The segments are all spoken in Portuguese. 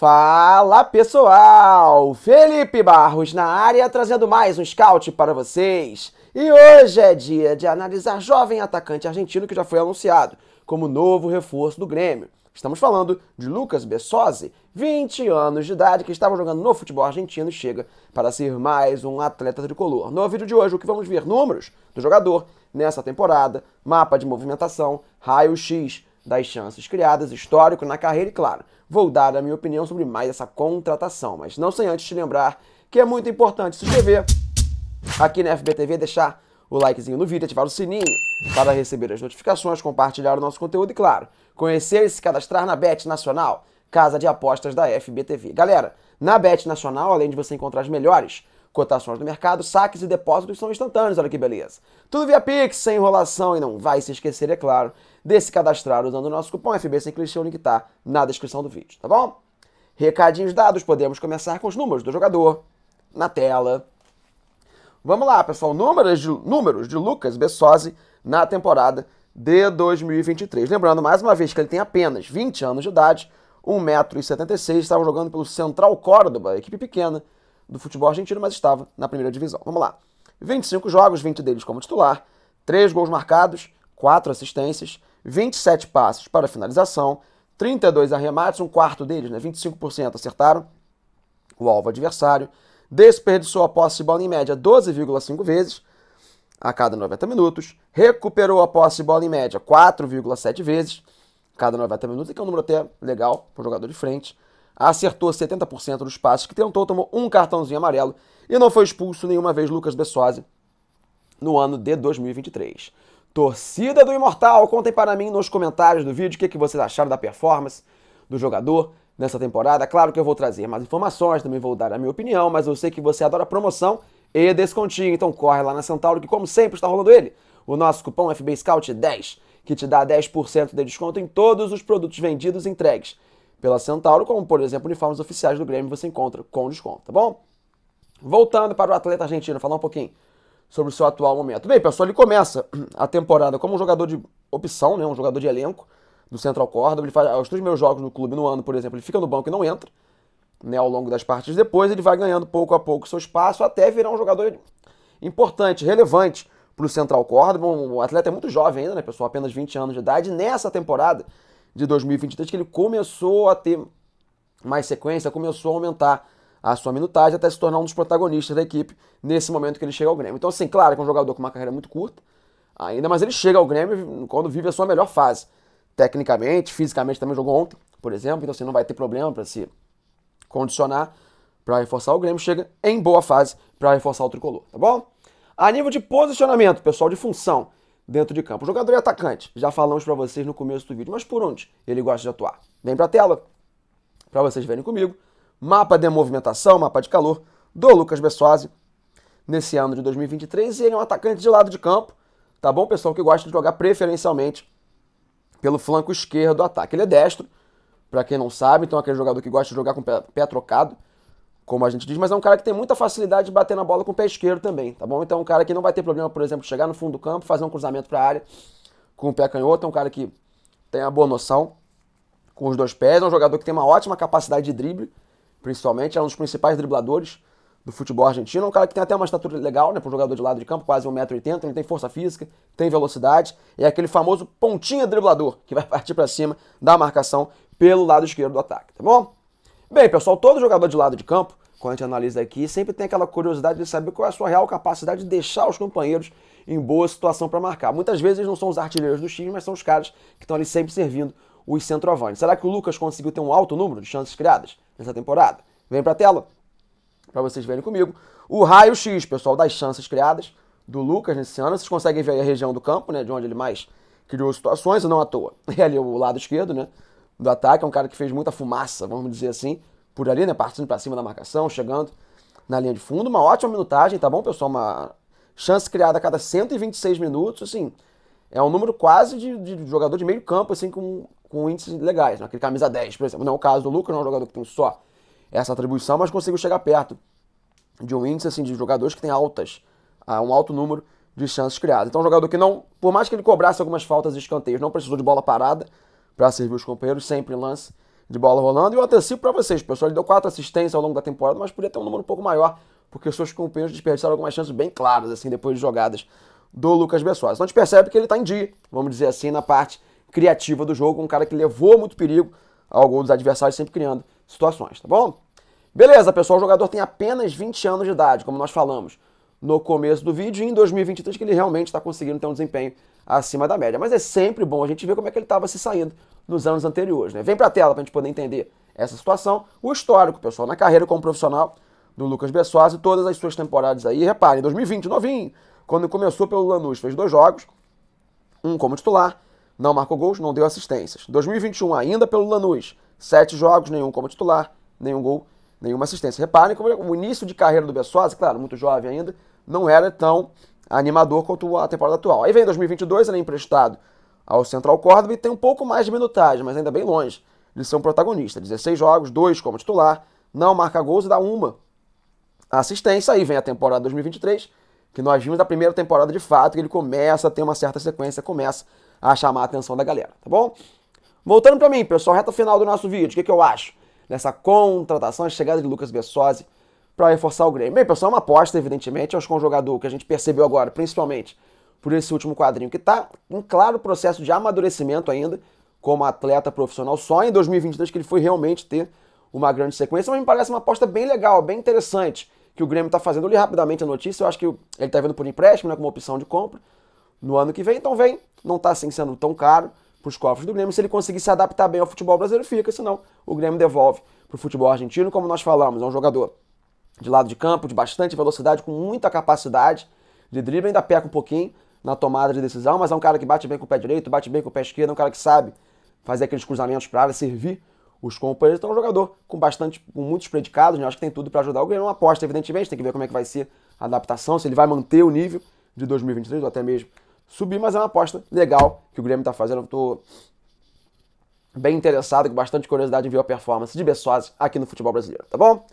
Fala pessoal! Felipe Barros na área trazendo mais um scout para vocês. E hoje é dia de analisar jovem atacante argentino que já foi anunciado como novo reforço do Grêmio. Estamos falando de Lucas Bessosi, 20 anos de idade, que estava jogando no futebol argentino e chega para ser mais um atleta tricolor. No vídeo de hoje, o que vamos ver? Números do jogador nessa temporada, mapa de movimentação, raio-x das chances criadas, histórico na carreira e, claro, vou dar a minha opinião sobre mais essa contratação. Mas não sem antes te lembrar que é muito importante se inscrever aqui na FBTV, deixar o likezinho no vídeo, ativar o sininho para receber as notificações, compartilhar o nosso conteúdo e, claro, conhecer e se cadastrar na Bet Nacional, casa de apostas da FBTV. Galera, na Bet Nacional, além de você encontrar as melhores cotações do mercado, saques e depósitos são instantâneos, olha que beleza. Tudo via Pix, sem enrolação e não vai se esquecer, é claro, de se cadastrar usando o nosso cupom FB sem clichê, o link tá na descrição do vídeo, tá bom? Recadinhos dados, podemos começar com os números do jogador na tela. Vamos lá, pessoal, números de, números de Lucas Bessosi na temporada de 2023. Lembrando, mais uma vez, que ele tem apenas 20 anos de idade, 1,76m, estava jogando pelo Central Córdoba, equipe pequena, do futebol argentino, mas estava na primeira divisão. Vamos lá. 25 jogos, 20 deles como titular, 3 gols marcados, 4 assistências, 27 passes para finalização, 32 arremates, um quarto deles, né, 25% acertaram o alvo adversário, desperdiçou a posse de bola em média 12,5 vezes a cada 90 minutos, recuperou a posse de bola em média 4,7 vezes a cada 90 minutos, que é um número até legal para o jogador de frente, acertou 70% dos passes que tentou, tomou um cartãozinho amarelo e não foi expulso nenhuma vez Lucas Bessoase no ano de 2023. Torcida do Imortal, contem para mim nos comentários do vídeo o que, que vocês acharam da performance do jogador nessa temporada. Claro que eu vou trazer mais informações, também vou dar a minha opinião, mas eu sei que você adora promoção e descontinho, então corre lá na Centauro que como sempre está rolando ele, o nosso cupom FB Scout 10, que te dá 10% de desconto em todos os produtos vendidos e entregues pela Centauro, como por exemplo uniformes oficiais do Grêmio você encontra com desconto, tá bom? Voltando para o atleta argentino, falar um pouquinho sobre o seu atual momento. Bem, pessoal, ele começa a temporada como um jogador de opção, né, um jogador de elenco do Central Córdoba. Ele faz os três meus jogos no clube no ano, por exemplo, ele fica no banco e não entra. Né, ao longo das partidas, depois, ele vai ganhando pouco a pouco seu espaço até virar um jogador importante, relevante para o Central Córdoba. o atleta é muito jovem ainda, né, pessoal? Apenas 20 anos de idade. Nessa temporada, de 2023 que ele começou a ter mais sequência, começou a aumentar a sua minutagem até se tornar um dos protagonistas da equipe nesse momento que ele chega ao Grêmio. Então, assim, claro que é um jogador com uma carreira muito curta ainda, mas ele chega ao Grêmio quando vive a sua melhor fase. Tecnicamente, fisicamente também jogou ontem, por exemplo, então você assim, não vai ter problema para se condicionar para reforçar o Grêmio, chega em boa fase para reforçar o tricolor, tá bom? A nível de posicionamento, pessoal, de função, dentro de campo. O jogador e é atacante, já falamos para vocês no começo do vídeo, mas por onde ele gosta de atuar? Vem para a tela, para vocês verem comigo. Mapa de movimentação, mapa de calor do Lucas Bessoazzi nesse ano de 2023. E ele é um atacante de lado de campo, tá bom, pessoal? Que gosta de jogar preferencialmente pelo flanco esquerdo do ataque. Ele é destro, para quem não sabe, então é aquele jogador que gosta de jogar com o pé, pé trocado como a gente diz, mas é um cara que tem muita facilidade de bater na bola com o pé esquerdo também, tá bom? Então é um cara que não vai ter problema, por exemplo, chegar no fundo do campo, fazer um cruzamento para a área com o pé canhoto, é um cara que tem uma boa noção com os dois pés, é um jogador que tem uma ótima capacidade de drible, principalmente, é um dos principais dribladores do futebol argentino, é um cara que tem até uma estatura legal, né, para um jogador de lado de campo, quase 1,80m, ele tem força física, tem velocidade, é aquele famoso pontinha driblador, que vai partir para cima da marcação pelo lado esquerdo do ataque, tá bom? Bem, pessoal, todo jogador de lado de campo, quando a gente analisa aqui, sempre tem aquela curiosidade de saber qual é a sua real capacidade de deixar os companheiros em boa situação para marcar. Muitas vezes eles não são os artilheiros do time, mas são os caras que estão ali sempre servindo os centroavantes. Será que o Lucas conseguiu ter um alto número de chances criadas nessa temporada? Vem para a tela para vocês verem comigo. O raio-x, pessoal, das chances criadas do Lucas nesse ano. Vocês conseguem ver aí a região do campo, né, de onde ele mais criou situações, e não à toa. É ali o lado esquerdo, né? do ataque. É um cara que fez muita fumaça, vamos dizer assim, por ali, né? Partindo para cima da marcação, chegando na linha de fundo. Uma ótima minutagem, tá bom, pessoal? Uma chance criada a cada 126 minutos, assim. É um número quase de, de jogador de meio campo, assim, com, com índices legais. Né? Aquele camisa 10, por exemplo. Não é o caso do Lucas, não é um jogador que tem só essa atribuição, mas conseguiu chegar perto de um índice, assim, de jogadores que tem altas, ah, um alto número de chances criadas. Então, um jogador que não, por mais que ele cobrasse algumas faltas e escanteios, não precisou de bola parada, para servir os companheiros, sempre em lance de bola rolando. E eu antecipo para vocês, pessoal, ele deu quatro assistências ao longo da temporada, mas podia ter um número um pouco maior, porque seus companheiros desperdiçaram algumas chances bem claras, assim, depois de jogadas do Lucas Bessosa. Então a gente percebe que ele está em dia, vamos dizer assim, na parte criativa do jogo, um cara que levou muito perigo ao gol dos adversários, sempre criando situações, tá bom? Beleza, pessoal, o jogador tem apenas 20 anos de idade, como nós falamos no começo do vídeo, e em 2023 que ele realmente está conseguindo ter um desempenho acima da média. Mas é sempre bom a gente ver como é que ele estava se saindo nos anos anteriores. Né? Vem para a tela para a gente poder entender essa situação, o histórico, pessoal, na carreira como profissional do Lucas Bessoas e todas as suas temporadas aí. Reparem, 2020, novinho, quando começou pelo Lanús, fez dois jogos, um como titular, não marcou gols, não deu assistências. 2021, ainda pelo Lanús, sete jogos, nenhum como titular, nenhum gol, nenhuma assistência. Reparem como o início de carreira do Bessoas, claro, muito jovem ainda, não era tão animador quanto a temporada atual. Aí vem 2022, ele é emprestado ao Central Córdoba e tem um pouco mais de minutagem, mas ainda bem longe de ser um protagonista. 16 jogos, 2 como titular, não marca gols e dá uma assistência. Aí vem a temporada 2023, que nós vimos da primeira temporada de fato, que ele começa a ter uma certa sequência, começa a chamar a atenção da galera, tá bom? Voltando para mim, pessoal, reta final do nosso vídeo, o que, que eu acho? Nessa contratação, a chegada de Lucas Bessosi para reforçar o Grêmio. Bem, pessoal, é uma aposta, evidentemente, acho que é um jogador que a gente percebeu agora, principalmente por esse último quadrinho, que está em claro processo de amadurecimento ainda como atleta profissional, só em 2022 que ele foi realmente ter uma grande sequência, mas me parece uma aposta bem legal, bem interessante, que o Grêmio está fazendo. Eu li rapidamente a notícia, eu acho que ele está vendo por empréstimo, né, como opção de compra, no ano que vem, então vem, não está assim sendo tão caro para os cofres do Grêmio, se ele conseguir se adaptar bem ao futebol brasileiro, fica, senão o Grêmio devolve para o futebol argentino, como nós falamos, é um jogador de lado de campo, de bastante velocidade, com muita capacidade de drible, ainda peca um pouquinho na tomada de decisão, mas é um cara que bate bem com o pé direito, bate bem com o pé esquerdo, é um cara que sabe fazer aqueles cruzamentos para área, servir os companheiros. Então é um jogador com bastante, com muitos predicados, né? acho que tem tudo para ajudar o Grêmio. É uma aposta, evidentemente, tem que ver como é que vai ser a adaptação, se ele vai manter o nível de 2023 ou até mesmo subir, mas é uma aposta legal que o Grêmio está fazendo. Eu tô bem interessado, com bastante curiosidade em ver a performance de Bessoas aqui no futebol brasileiro, tá bom?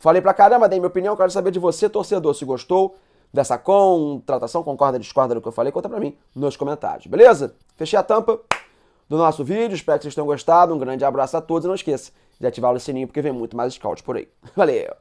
Falei pra caramba, dei minha opinião, quero saber de você, torcedor, se gostou dessa contratação, concorda, discorda do que eu falei, conta pra mim nos comentários, beleza? Fechei a tampa do nosso vídeo, espero que vocês tenham gostado, um grande abraço a todos e não esqueça de ativar o sininho porque vem muito mais scout por aí. Valeu!